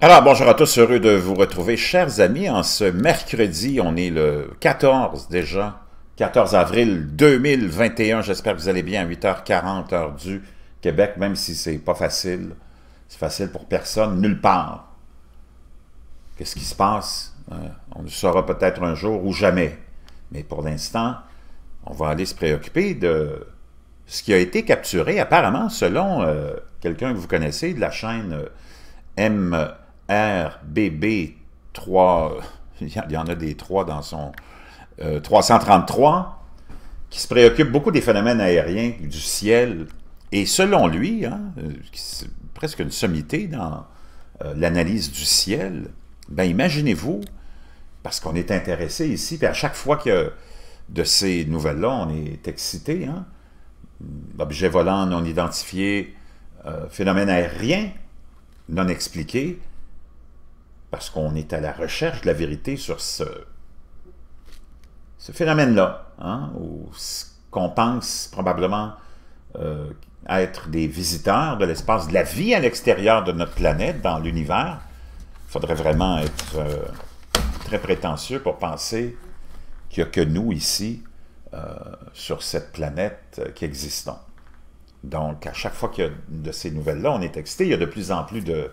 Alors, bonjour à tous, heureux de vous retrouver, chers amis, en ce mercredi, on est le 14 déjà, 14 avril 2021, j'espère que vous allez bien à 8h40, heure du Québec, même si c'est pas facile, c'est facile pour personne, nulle part. Qu'est-ce qui se passe? Euh, on le saura peut-être un jour ou jamais, mais pour l'instant, on va aller se préoccuper de ce qui a été capturé, apparemment, selon euh, quelqu'un que vous connaissez de la chaîne euh, M... RBB3, il y en a des trois dans son 333, euh, qui se préoccupe beaucoup des phénomènes aériens, du ciel. Et selon lui, c'est hein, euh, presque une sommité dans euh, l'analyse du ciel, ben imaginez-vous, parce qu'on est intéressé ici, puis à chaque fois que de ces nouvelles-là, on est excité, hein, volant non identifié, phénomène phénomènes aériens non expliqués, parce qu'on est à la recherche de la vérité sur ce, phénomène-là, où hein, ou ce qu'on pense probablement euh, être des visiteurs de l'espace, de la vie à l'extérieur de notre planète, dans l'univers. Il faudrait vraiment être euh, très prétentieux pour penser qu'il n'y a que nous ici, euh, sur cette planète qui existons. Donc, à chaque fois qu'il y a de ces nouvelles-là, on est excité. Il y a de plus en plus de,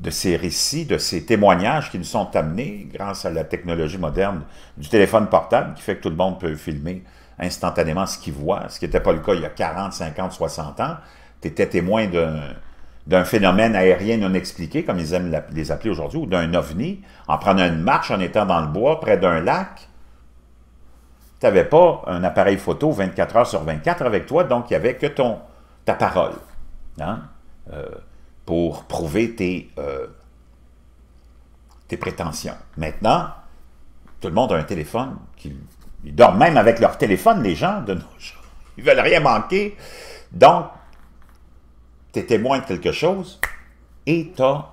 de ces récits, de ces témoignages qui nous sont amenés grâce à la technologie moderne du téléphone portable qui fait que tout le monde peut filmer instantanément ce qu'il voit, ce qui n'était pas le cas il y a 40, 50, 60 ans. Tu étais témoin d'un phénomène aérien non expliqué, comme ils aiment les appeler aujourd'hui, ou d'un ovni, en prenant une marche, en étant dans le bois, près d'un lac. Tu n'avais pas un appareil photo 24 heures sur 24 avec toi, donc il n'y avait que ton, ta parole. Hein? Euh, pour prouver euh, tes, prétentions. Maintenant, tout le monde a un téléphone. ils dorment même avec leur téléphone, les gens, de nos Ils veulent rien manquer. Donc, tu es témoin de quelque chose et tu as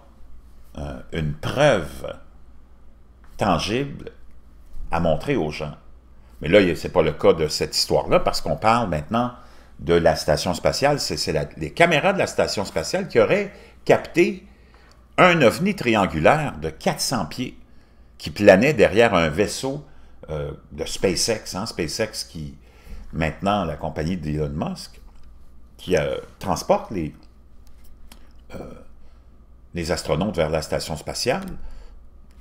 euh, une preuve tangible à montrer aux gens. Mais là, ce n'est pas le cas de cette histoire-là parce qu'on parle maintenant de la station spatiale, c'est les caméras de la station spatiale qui auraient capté un ovni triangulaire de 400 pieds qui planait derrière un vaisseau euh, de SpaceX, hein, SpaceX qui, maintenant, la compagnie d'Elon Musk, qui euh, transporte les, euh, les astronautes vers la station spatiale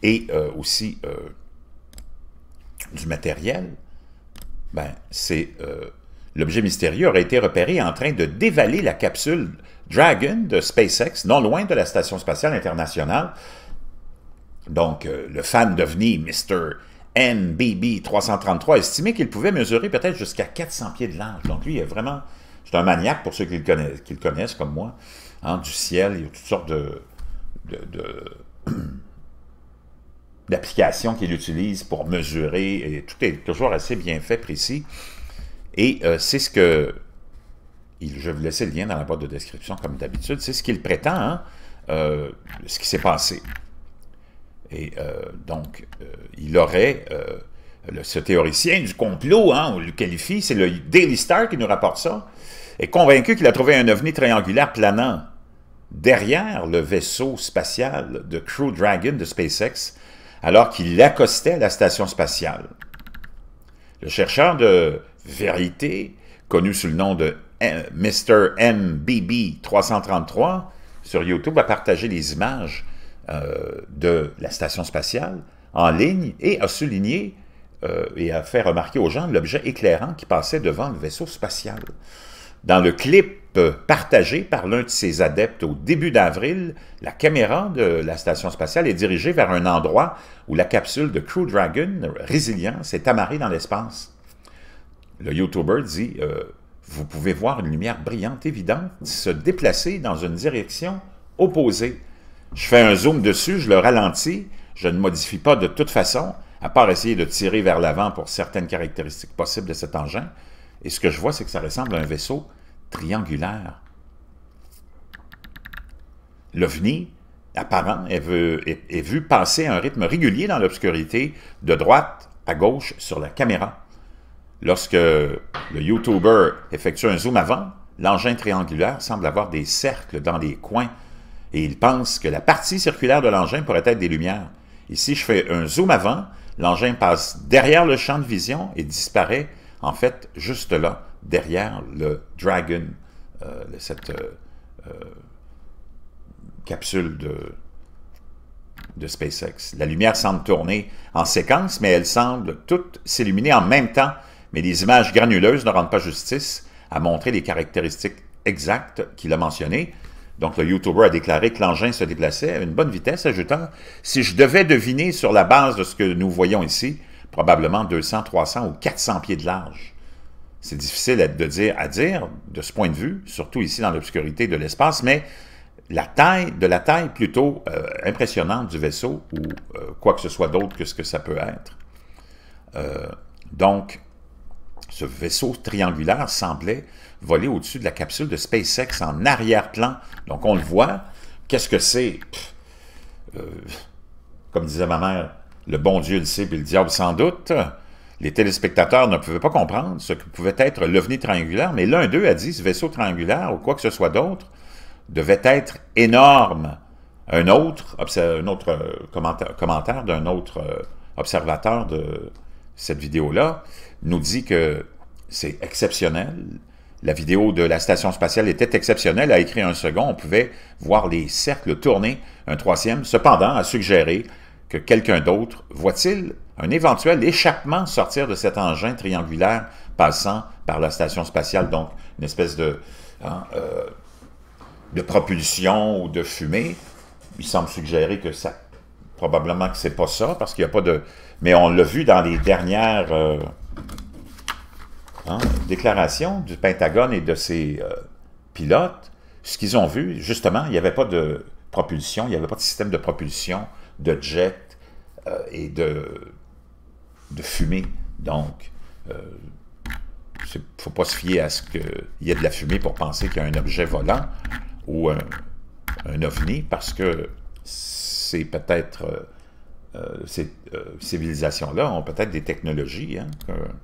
et aussi du matériel, ben, c'est L'objet mystérieux aurait été repéré en train de dévaler la capsule Dragon de SpaceX, non loin de la Station spatiale internationale. Donc, euh, le fan devenu Mr. nbb 333 estimait qu'il pouvait mesurer peut-être jusqu'à 400 pieds de large. Donc, lui, il est vraiment... C'est un maniaque, pour ceux qui le connaissent, comme moi, hein, du ciel, il y a toutes sortes d'applications qu'il utilise pour mesurer, et tout est toujours assez bien fait, précis. Et euh, c'est ce que... je vais vous laisser le lien dans la boîte de description, comme d'habitude. C'est ce qu'il prétend, hein, euh, ce qui s'est passé. Et euh, donc, il aurait... ce théoricien du complot, hein, on le qualifie, c'est le Daily Star qui nous rapporte ça, est convaincu qu'il a trouvé un ovni triangulaire planant derrière le vaisseau spatial de Crew Dragon de SpaceX, alors qu'il accostait à la station spatiale. Le chercheur de Vérité, connu sous le nom de Mr. MBB 333 sur YouTube, a partagé les images euh, de la station spatiale en ligne et a souligné euh, et a fait remarquer aux gens l'objet éclairant qui passait devant le vaisseau spatial. Dans le clip euh, partagé par l'un de ses adeptes au début d'avril, la caméra de la station spatiale est dirigée vers un endroit où la capsule de Crew Dragon, Resilience est amarrée dans l'espace. Le YouTuber dit euh, Vous pouvez voir une lumière brillante évidente se déplacer dans une direction opposée. Je fais un zoom dessus, je le ralentis, je ne modifie pas de toute façon, à part essayer de tirer vers l'avant pour certaines caractéristiques possibles de cet engin. Et ce que je vois, c'est que ça ressemble à un vaisseau triangulaire. L'OVNI, apparent, est vu passer à un rythme régulier dans l'obscurité, de droite à gauche sur la caméra. Lorsque le YouTuber effectue un zoom avant, l'engin triangulaire semble avoir des cercles dans les coins et il pense que la partie circulaire de l'engin pourrait être des lumières. Ici, je fais un zoom avant, l'engin passe derrière le champ de vision et disparaît, en fait, juste là, derrière le Dragon, euh, cette euh, euh, capsule de, de SpaceX. La lumière semble tourner en séquence, mais elle semble toute s'illuminer en même temps mais les images granuleuses ne rendent pas justice à montrer les caractéristiques exactes qu'il a mentionnées. Donc, le YouTuber a déclaré que l'engin se déplaçait à une bonne vitesse, ajoutant « Si je devais deviner sur la base de ce que nous voyons ici, probablement 200, 300 ou 400 pieds de large. » C'est difficile à, de dire, à dire de ce point de vue, surtout ici dans l'obscurité de l'espace, mais la taille, de la taille plutôt euh, impressionnante du vaisseau ou euh, quoi que ce soit d'autre que ce que ça peut être. Euh, donc, ce vaisseau triangulaire semblait voler au-dessus de la capsule de SpaceX en arrière-plan. Donc, on le voit. Qu'est-ce que c'est? Euh, comme disait ma mère, le bon Dieu le sait, puis le diable sans doute. Les téléspectateurs ne pouvaient pas comprendre ce que pouvait être l'OVNI triangulaire, mais l'un d'eux a dit ce vaisseau triangulaire ou quoi que ce soit d'autre devait être énorme. Un autre, un autre euh, commentaire d'un autre euh, observateur de, cette vidéo-là, nous dit que c'est exceptionnel. La vidéo de la station spatiale était exceptionnelle. A écrit un second, on pouvait voir les cercles tourner, un troisième. Cependant, a suggéré que quelqu'un d'autre voit-il un éventuel échappement sortir de cet engin triangulaire passant par la station spatiale, donc une espèce de, hein, euh, de propulsion ou de fumée. Il semble suggérer que ça probablement que c'est pas ça, parce qu'il n'y a pas de... Mais on l'a vu dans les dernières euh, hein, déclarations du Pentagone et de ses euh, pilotes. Ce qu'ils ont vu, justement, il n'y avait pas de propulsion, il n'y avait pas de système de propulsion, de jet euh, et de, de fumée. Donc, il ne faut pas se fier à ce qu'il y ait de la fumée pour penser qu'il y a un objet volant ou un, un ovni, parce que c'est peut-être euh, euh, ces euh, civilisations-là ont peut-être des technologies, hein,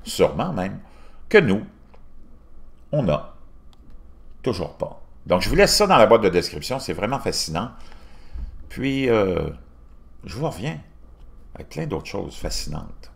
sûrement même, que nous, on n'a toujours pas. Donc, je vous laisse ça dans la boîte de description. C'est vraiment fascinant. Puis, je vous reviens avec plein d'autres choses fascinantes.